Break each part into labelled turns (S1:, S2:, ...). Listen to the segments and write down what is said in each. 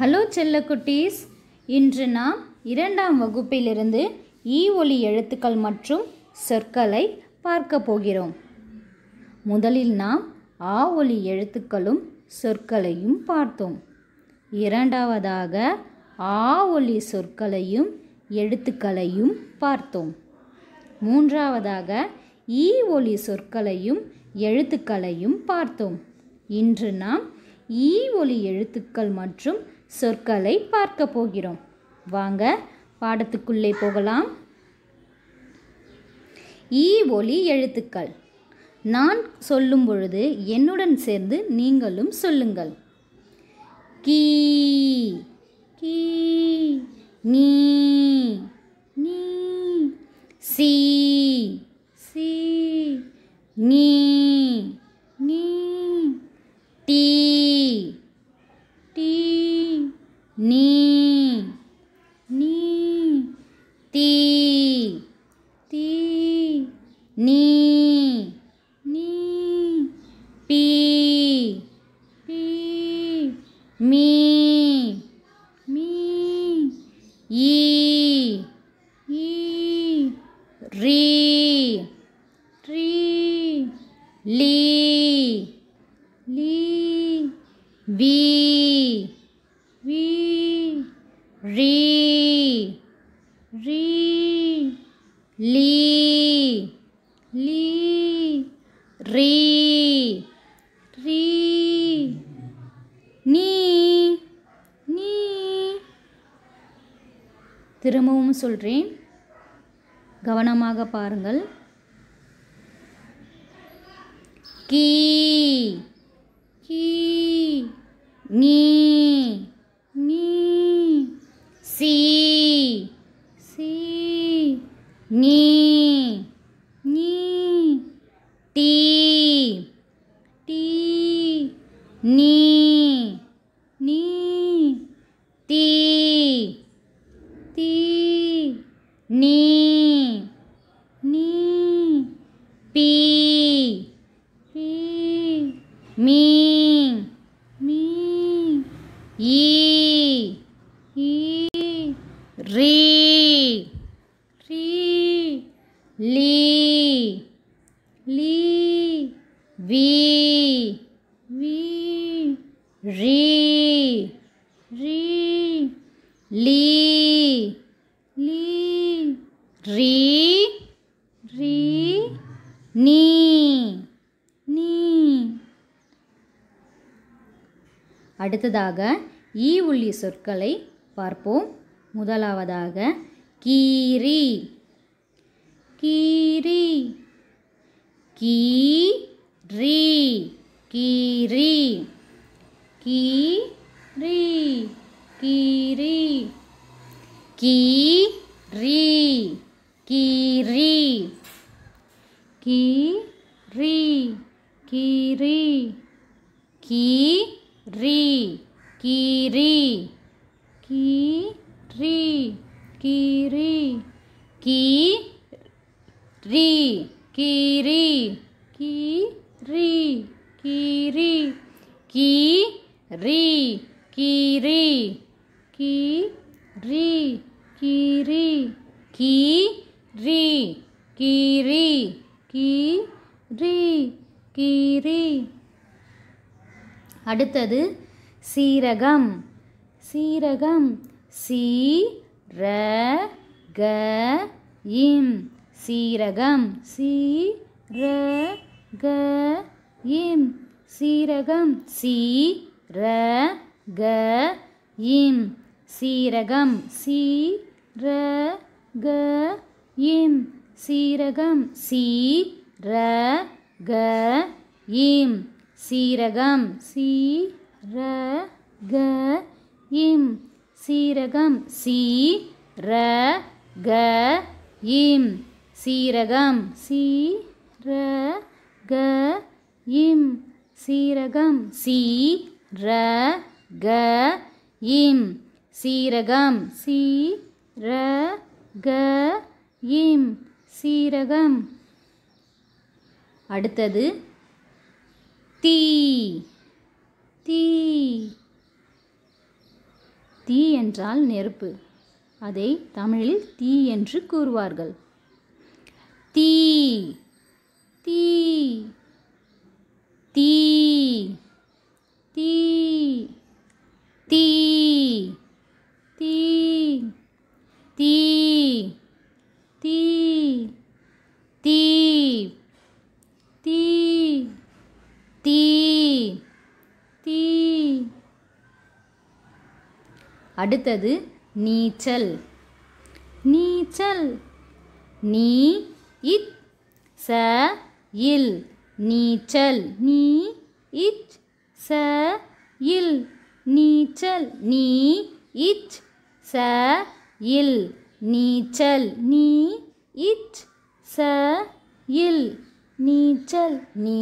S1: hello செல்ல குட்டீஸ் இன்று நாம் இரண்டாம் வகுப்பிலிருந்து ஈ ஒலி எழுத்துக்கள் மற்றும் சொற்களை பார்க்க போகிறோம் முதலில் நாம் ஆ ஒலி எழுத்துக்களும் சொற்களையும் பார்த்தோம் இரண்டாவதாக ஆ ஒலி சொற்களையும் எழுத்துக்களையும் பார்த்தோம் மூன்றாவதாக ஈ ஒலி சொற்களையும் எழுத்துக்களையும் பார்த்தோம் இன்று நாம் ஈ ஒலி எழுத்துக்கள் மற்றும் சொற்களை பார்க்க போகிறோம் வாங்க பாடத்துக்குள்ளே போகலாம் ஈ ஒலி எழுத்துக்கள் நான் சொல்லும் பொழுது என்னுடன் சேர்ந்து நீங்களும் சொல்லுங்கள் கீ கீ நீ நீ சி சி நீ me me e e re re li li vi vi ri ri li li ri ri ni திரும்பவும் சொல்கிறேன் கவனமாக பாருங்கள் கீ கீ நீ நீ சி சி நீ நீ டீ ரீ ரீ லீ லீ வி வி ரீ ரீ லீ லீ ரீ ரீ நீ நீ அடுத்ததாக ஈ உள்ளி சொற்களை பார்ப்போம் முதலாவதாக கீரி கீரி கீரி கீரி கீரி கீரி கீரி கீரி கீரி ரீ கீரி கீரி கீரி கீ ரீ கீரி கீ ரீ கீரி கீ ரீ கீரி கீ ரீ கீரி கீ ரீ கீரி கீ ரீ கீரி கீ ரீ கீரி அடுத்தது சீரகம் சீரகம் சீரகம் சீரகம் சீரகம் சீரகம் சீரகம் சீரகம் சீரகம் சீரகம் சீரகம் சீரக இம் சீரகம் சீரக இம் சீரகம் சீரக இம் சீரகம் சீ ர க இம் சீரகம் சீ ர க இம் சீரகம் சீ ர க இம் சீரகம் சீ ர க இம் சீரகம் அடுத்தது தீ தீ தீ என்றால் நெருப்பு அதை தமிழில் தீ என்று கூறுவார்கள் தீ தீ தீ தீ தீ தீ தீ தீ தீ தீ தீ தீ அடுத்தது நீச்சல் நீச்சல் நீ இச் ச இல் நீச்சல் நீ இச் ச இல் நீச்சல் நீ இச் ச இல் நீச்சல் நீ இச் ச இல் நீச்சல் நீ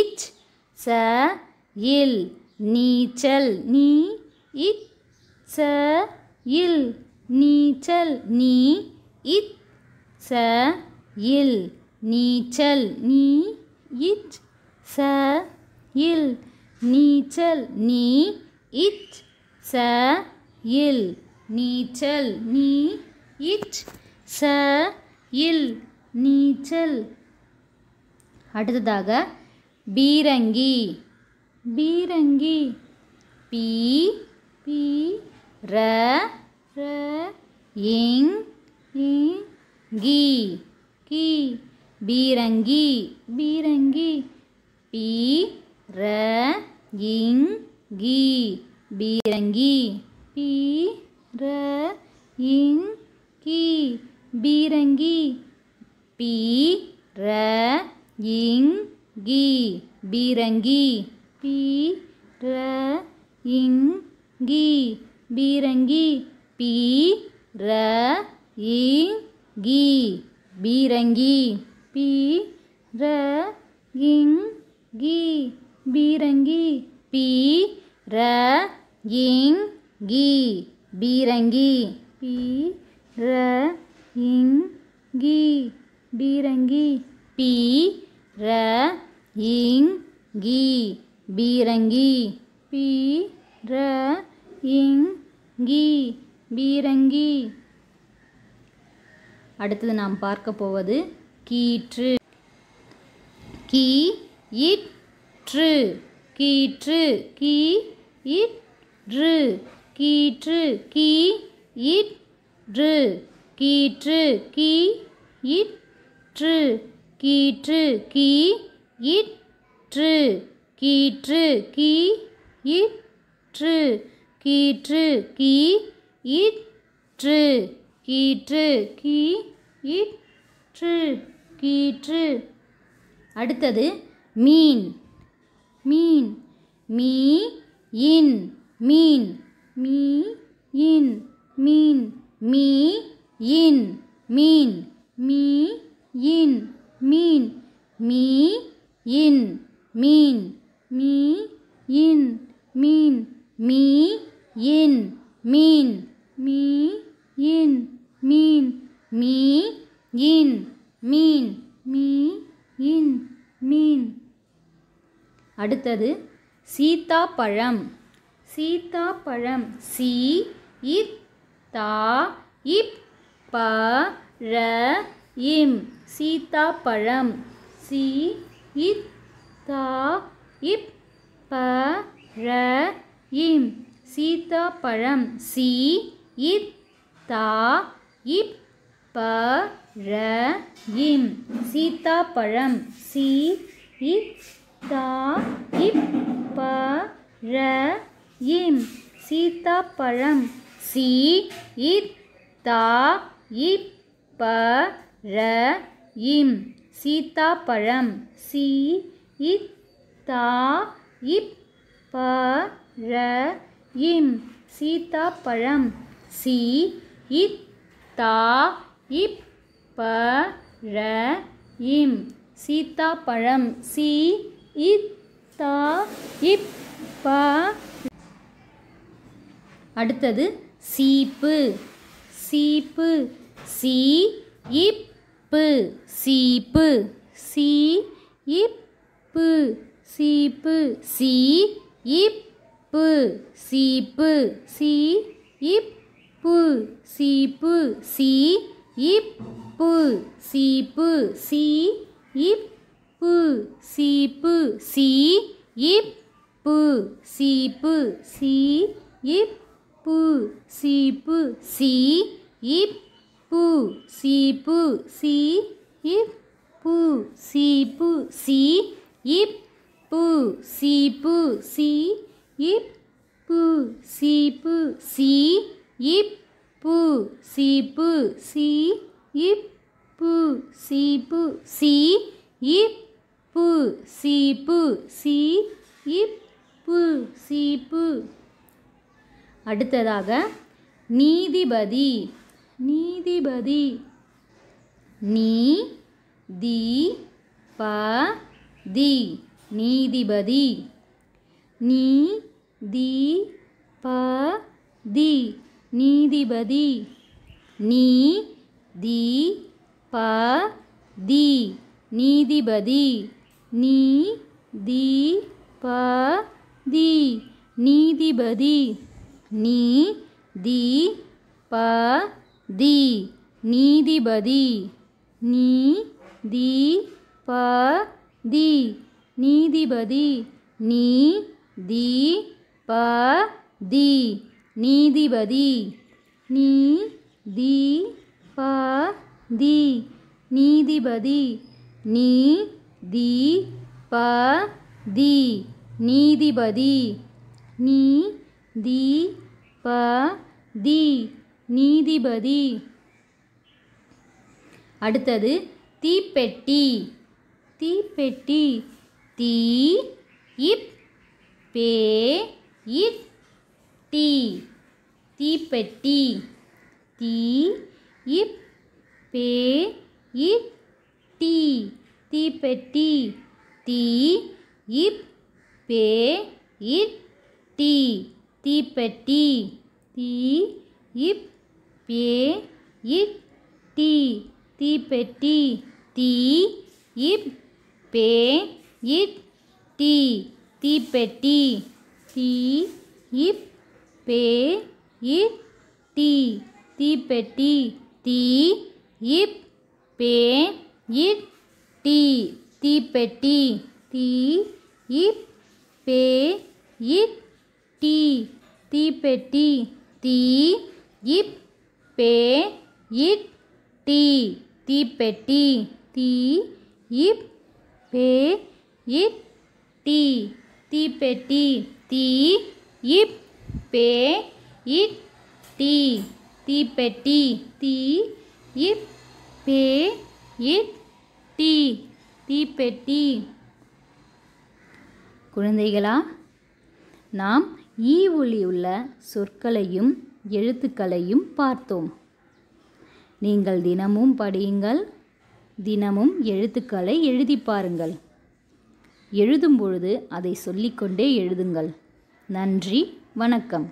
S1: இச் ச இல் நீச்சல் நீ இச் ச இல் நீச்சல் நீ இச் ச இல் நீச்சல் நீ இச் ச இல் நீச்சல் நீ இச் ச இல் நீச்சல் நீ இச் ச இல் நீச்சல் அடுத்ததாக பீரங்கி பீரங்கி பீ பீ ர ர இங் இங் கி கி பீரங்கி பீரங்கி பி ர இங் கி பீரங்கி பி ர இங் கி பீரங்கி பி ர இங் கி பீரங்கி பி ர இங் கி बीरंगी पी र ई गी बीरंगी पी र गिंग गी बीरंगी पी र गिंग गी बीरंगी पी र गिंग गी बीरंगी पी र गिंग गी बीरंगी पी र गिंग கீ பீரங்கி அடுத்தது நாம் பார்க்க போவது கீற்று கீ இற்று கீற்று கீ இற்று கீற்று கீ இற்று கீற்று கீ இற்று கீற்று கீ இற்று கீற்று கீ இற்று கீற்று கீ இற்று கீற்று கீ இற்று கீற்று அடுத்தது மீன் மீன் மீ இன் மீன் மீ இன் மீன் மீ இன் மீன் மீ இன் மீன் மீ இன் மீன் மீ இன் மீன் மீ இன் மீன் மீ இன் மீன் மீ இன் மீன் மீ இன் மீன் அடுத்தது சீத்தாப்பழம் சீத்தாப்பழம் சி இ தா இப் ப ர இம் சீத்தாப்பழம் சி இத் தா இப் ப ர இம் சீத்தாப்பழம் சி இத் தா இப் ப ர இம் சீத்தாப்பழம் சி இத் தா இப் ப ர இம் சீத்தாப்பழம் சி இத் தா இப் ப ர இம் சீத்தாப்பழம் சி இத் தா இப் ப ர இம் சீதாப்பழம் சீ இத்தா இப்ப ர இம் பழம் சி இப் இப்ப அடுத்தது சீப்பு சீப்பு சி இப்பு சீப்பு சி இப்பு சீப்பு சி இப் சீப்பு சீப்பு சீ இப்பு சீப்பு சீ இப்பு சீப்பு சீ இப்பு சீப்பு சீ இப்பு சீப்பு சீ இப்பு சீப்பு சீ இப்பு சீப்பு சீ இப்பு சீப்பு சீ இப்பு சீப்பு சீ இப்பு சீப்பு சி இப்பு சீப்பு சி இப்பு சீப்பு சி இப்பு சீப்பு சி இப்பு சீப்பு அடுத்ததாக நீதிபதி நீதிபதி நீ தி ப தி நீதிபதி நீ தி ப தி நீதிபதி நீ தி ப தி நீதிபதி நீ தி ப தி நீதிபதி நீ தி ப தி நீதிபதி நீ தி ப தி நீதிபதி நீ தி ப தி நீதிபதி நீ தி ப தி நீதிபதி நீ தி ப தி நீதிபதி நீ தி ப தி நீதிபதி அடுத்தது தீப்பெட்டி தீப்பெட்டி தீ இப் पे इ टी तीपेटी ती इ पे इ टी तीपेटी ती इ पे इ टी तीपेटी ती इ पे इ टी तीपेटी ती इ पे इ टी ती पेटी ती ही पे ही टी ती पेटी ती हिप पे ये टी ती पेटी ती हिप पे ये टी ती पेटी ती हिप पे ये टी ती पेटी ती हिप पे ये टी தீப்பெட்டி தீ இப் பே இட் டீ தீப்பெட்டி தீ இப் பே இட் டீ தீப்பெட்டி குழந்தைகளா நாம் ஈ ஒளி உள்ள சொற்களையும் எழுத்துக்களையும் பார்த்தோம் நீங்கள் தினமும் படியுங்கள் தினமும் எழுத்துக்களை எழுதி பாருங்கள் எழுதும் பொழுது அதை சொல்லிக்கொண்டே எழுதுங்கள் நன்றி வணக்கம்